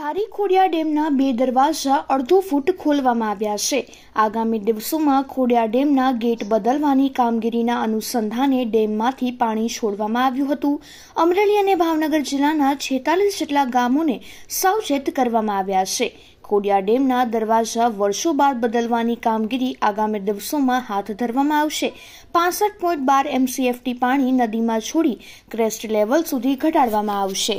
ધારી ખોડિયા ડેમના બે દરવાજા અડધો ફૂટ ખોલવામાં આવ્યા છે આગામી દિવસોમાં ખોડિયા ડેમના ગેટ બદલવાની કામગીરીના અનુસંધાને ડેમમાંથી પાણી છોડવામાં આવ્યું હતું અમરેલી અને ભાવનગર જિલ્લાના છેતાલીસ જેટલા ગામોને સાવચેત કરવામાં આવ્યા છે ખોડિયા ડેમના દરવાજા વર્ષો બાદ બદલવાની કામગીરી આગામી દિવસોમાં હાથ ધરવામાં આવશે પાસઠ પોઈન્ટ બાર એમસીએફટી પાણી નદીમાં છોડી ક્રેસ્ટ લેવલ સુધી ઘટાડવામાં આવશે